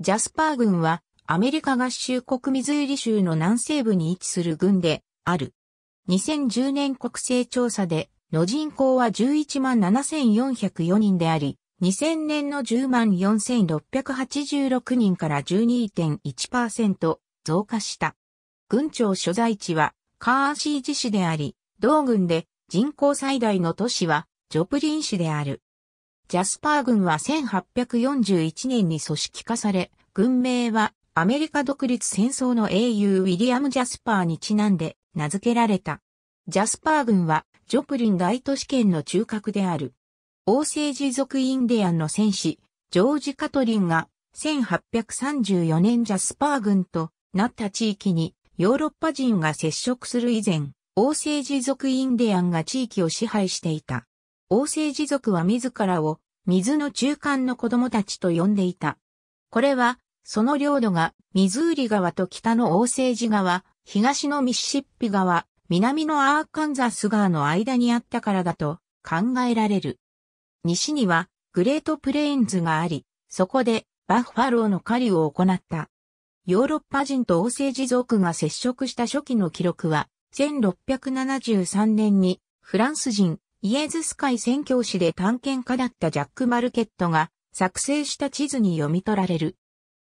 ジャスパー軍はアメリカ合衆国ミズーリ州の南西部に位置する軍である。2010年国勢調査での人口は11万7404人であり、2000年の10万4686人から12.1%増加した。軍庁所在地はカーシー自治であり、同軍で人口最大の都市はジョプリン市である。ジャスパー軍は1841年に組織化され、軍名はアメリカ独立戦争の英雄ウィリアム・ジャスパーにちなんで名付けられた。ジャスパー軍はジョプリン大都市圏の中核である。王政持続インディアンの戦士、ジョージ・カトリンが1834年ジャスパー軍となった地域にヨーロッパ人が接触する以前、王政持続インディアンが地域を支配していた。王政持族は自らを水の中間の子供たちと呼んでいた。これは、その領土が、ミズーリ川と北の王政寺川、東のミシシッピ川、南のアーカンザス川の間にあったからだと考えられる。西には、グレートプレインズがあり、そこで、バッファローの狩りを行った。ヨーロッパ人と王政持族が接触した初期の記録は、1673年にフランス人イエズス会宣教師で探検家だったジャック・マルケットが作成した地図に読み取られる。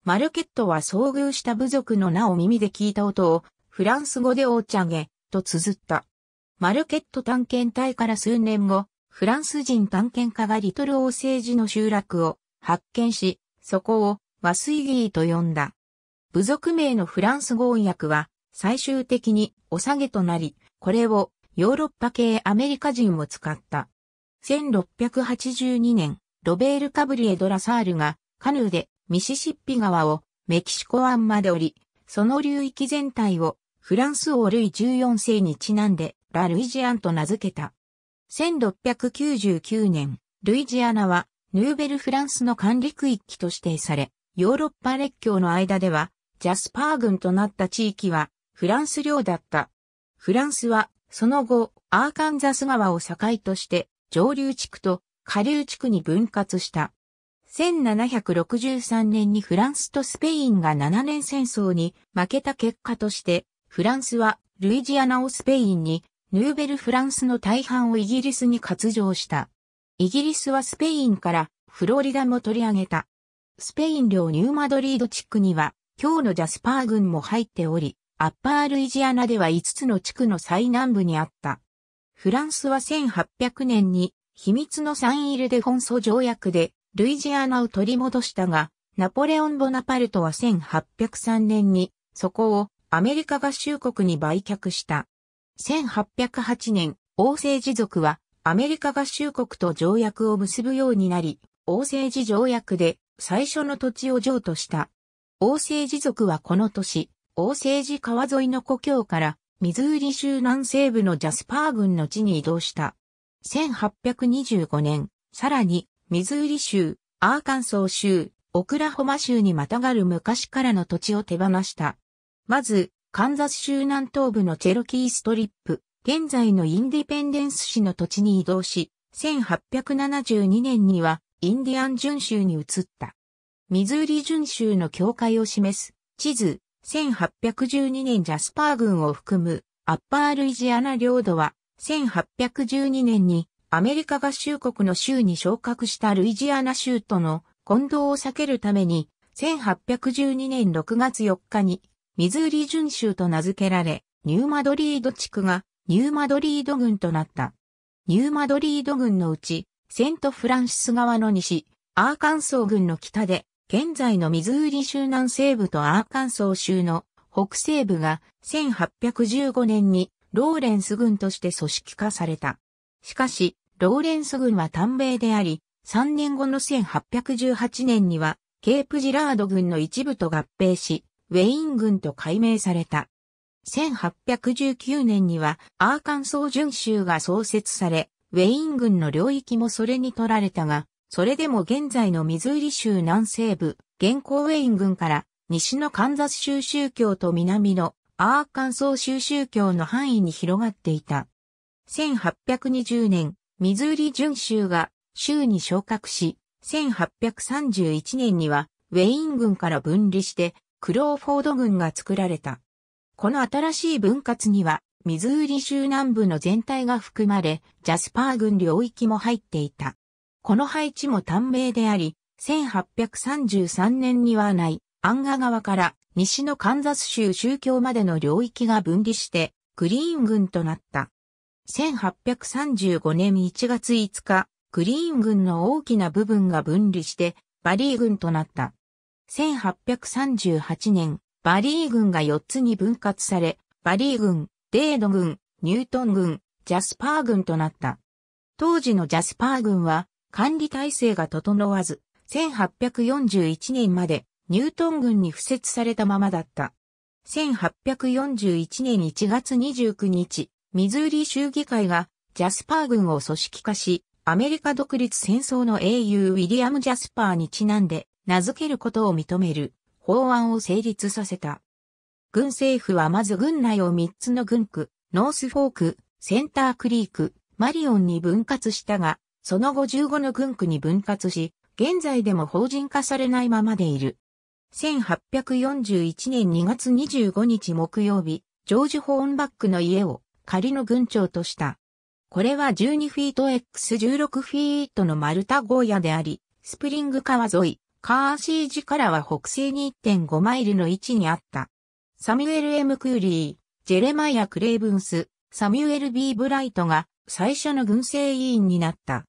マルケットは遭遇した部族の名を耳で聞いた音をフランス語でオーチャゲと綴った。マルケット探検隊から数年後、フランス人探検家がリトル王政治の集落を発見し、そこをワスイギーと呼んだ。部族名のフランス語音訳は最終的にお下げとなり、これをヨーロッパ系アメリカ人を使った。1682年、ロベール・カブリエ・ド・ラサールがカヌーでミシシッピ川をメキシコ湾まで降り、その流域全体をフランス王ルイ14世にちなんでラ・ルイジアンと名付けた。1699年、ルイジアナはヌーベル・フランスの管理区域と指定され、ヨーロッパ列強の間ではジャスパー軍となった地域はフランス領だった。フランスはその後、アーカンザス川を境として上流地区と下流地区に分割した。1763年にフランスとスペインが7年戦争に負けた結果として、フランスはルイジアナをスペインに、ヌーベルフランスの大半をイギリスに割譲した。イギリスはスペインからフロリダも取り上げた。スペイン領ニューマドリード地区には、今日のジャスパー軍も入っており、アッパールイジアナでは5つの地区の最南部にあった。フランスは1800年に秘密のサンイルデフォンソ条約でルイジアナを取り戻したが、ナポレオン・ボナパルトは1803年にそこをアメリカ合衆国に売却した。1808年、王政持続はアメリカ合衆国と条約を結ぶようになり、王政治条約で最初の土地を譲渡した。王政持続はこの年、王政治川沿いの故郷からミズーリ州南西部のジャスパー郡の地に移動した。1825年、さらにミズーリ州、アーカンソー州、オクラホマ州にまたがる昔からの土地を手放した。まず、カンザス州南東部のチェロキーストリップ、現在のインディペンデンス市の土地に移動し、1872年にはインディアンン州に移った。ミズーリン州の境界を示す地図1812年ジャスパー軍を含むアッパールイジアナ領土は1812年にアメリカ合衆国の州に昇格したルイジアナ州との混同を避けるために1812年6月4日にミズーリ巡州と名付けられニューマドリード地区がニューマドリード軍となった。ニューマドリード軍のうちセントフランシス側の西アーカンソー軍の北で現在のミズーリ州南西部とアーカンソー州の北西部が1815年にローレンス軍として組織化された。しかし、ローレンス軍は短米であり、3年後の1818年にはケープジラード軍の一部と合併し、ウェイン軍と改名された。1819年にはアーカンソー巡州が創設され、ウェイン軍の領域もそれに取られたが、それでも現在のミズーリ州南西部、現行ウェイン郡から西のカンザス州宗教と南のアーカンソー州宗教の範囲に広がっていた。1820年、ミズーリ準州が州に昇格し、1831年にはウェイン郡から分離してクローフォード郡が作られた。この新しい分割にはミズーリ州南部の全体が含まれ、ジャスパー郡領域も入っていた。この配置も短命であり、1833年にはない、アンガ川から西のカンザス州宗教までの領域が分離して、クリーン軍となった。1835年1月5日、クリーン軍の大きな部分が分離して、バリー軍となった。1838年、バリー軍が4つに分割され、バリー軍、デード軍、ニュートン軍、ジャスパー軍となった。当時のジャスパー軍は、管理体制が整わず、1841年までニュートン軍に付設されたままだった。1841年1月29日、ミズーリ州議会がジャスパー軍を組織化し、アメリカ独立戦争の英雄ウィリアム・ジャスパーにちなんで名付けることを認める法案を成立させた。軍政府はまず軍内を3つの軍区、ノースフォーク、センタークリーク、マリオンに分割したが、その後15の軍区に分割し、現在でも法人化されないままでいる。1841年2月25日木曜日、ジョージ・ホーンバックの家を仮の軍長とした。これは12フィート X16 フィートの丸太小屋であり、スプリング川沿い、カーシージからは北西に1.5マイルの位置にあった。サミュエル・ M・ クーリー、ジェレマイア・クレイブンス、サミュエル・ B・ ブライトが最初の軍政委員になった。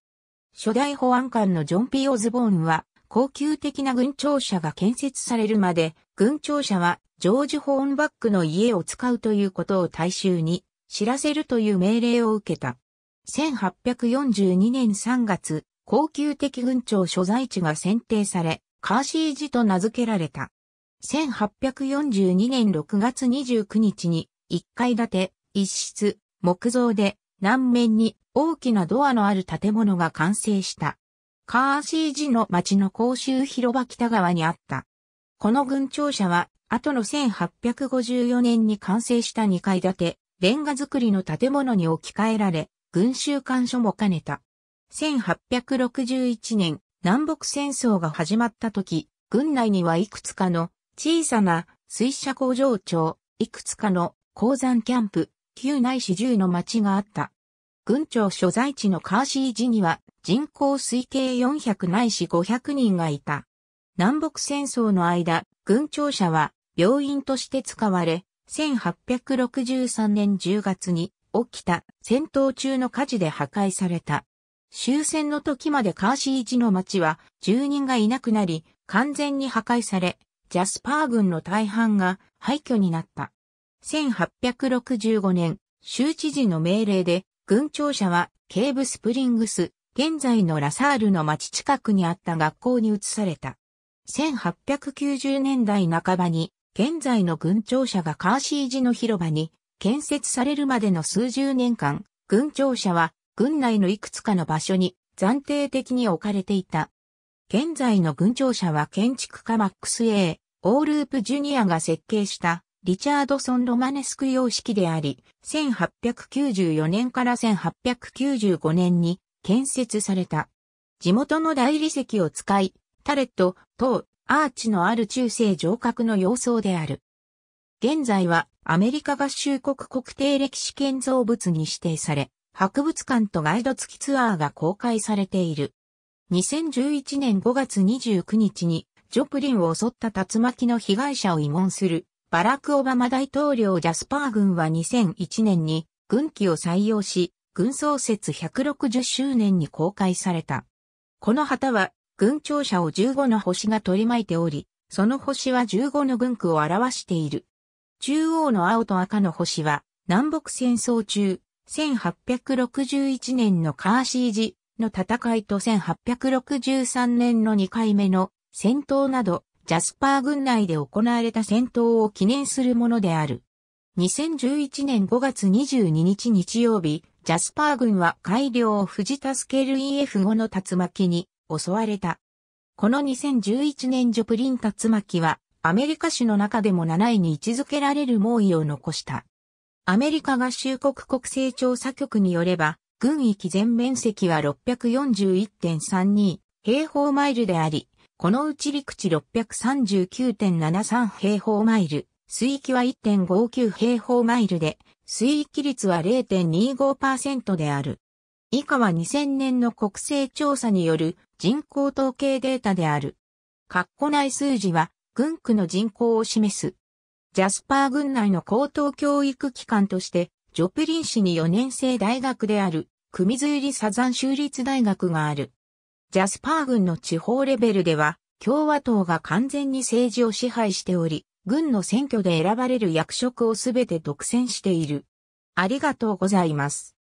初代保安官のジョン・ピ・オズボーンは、高級的な軍庁舎が建設されるまで、軍庁舎はジョージ・ホーンバックの家を使うということを大衆に知らせるという命令を受けた。1842年3月、高級的軍庁所在地が選定され、カーシー寺と名付けられた。1842年6月29日に、1階建て、一室、木造で、南面に大きなドアのある建物が完成した。カーシージの町の公衆広場北側にあった。この軍庁舎は、後の1854年に完成した2階建て、レンガ造りの建物に置き換えられ、群衆館所も兼ねた。1861年、南北戦争が始まった時、軍内にはいくつかの小さな水車工場町、いくつかの鉱山キャンプ、旧内市住の町があった。軍庁所在地のカーシー寺には人口推計400ないし500人がいた。南北戦争の間、軍庁舎は病院として使われ、1863年10月に起きた戦闘中の火事で破壊された。終戦の時までカーシー寺の町は住人がいなくなり完全に破壊され、ジャスパー軍の大半が廃墟になった。1865年、州知事の命令で軍庁舎は、ケーブスプリングス、現在のラサールの町近くにあった学校に移された。1890年代半ばに、現在の軍庁舎がカーシージの広場に建設されるまでの数十年間、軍庁舎は軍内のいくつかの場所に暫定的に置かれていた。現在の軍庁舎は建築家マックス A、オーループジュニアが設計したリチャードソン・ロマネスク様式であり、1894年から1895年に建設された。地元の大理石を使い、タレット、等、アーチのある中世城郭の様相である。現在はアメリカ合衆国国定歴史建造物に指定され、博物館とガイド付きツアーが公開されている。2011年5月29日にジョプリンを襲った竜巻の被害者を慰問するバラク・オバマ大統領ジャスパー軍は2001年に軍旗を採用し、軍創設160周年に公開された。この旗は、軍庁舎を15の星が取り巻いており、その星は15の軍区を表している。中央の青と赤の星は、南北戦争中、1861年のカーシージの戦いと1863年の2回目の戦闘など、ジャスパー軍内で行われた戦闘を記念するものである。2011年5月22日日曜日、ジャスパー軍は改良藤田スケる EF5 の竜巻に襲われた。この2011年ジョプリン竜巻はアメリカ史の中でも7位に位置づけられる猛威を残した。アメリカ合衆国国勢調査局によれば、軍域全面積は641.32平方マイルであり、このうち陸地639.73平方マイル、水域は1.59平方マイルで、水域率は0.25%である。以下は2000年の国勢調査による人口統計データである。括弧内数字は、軍区の人口を示す。ジャスパー軍内の高等教育機関として、ジョプリン市に4年生大学である、クミズーリサザン州立大学がある。ジャスパー軍の地方レベルでは、共和党が完全に政治を支配しており、軍の選挙で選ばれる役職をすべて独占している。ありがとうございます。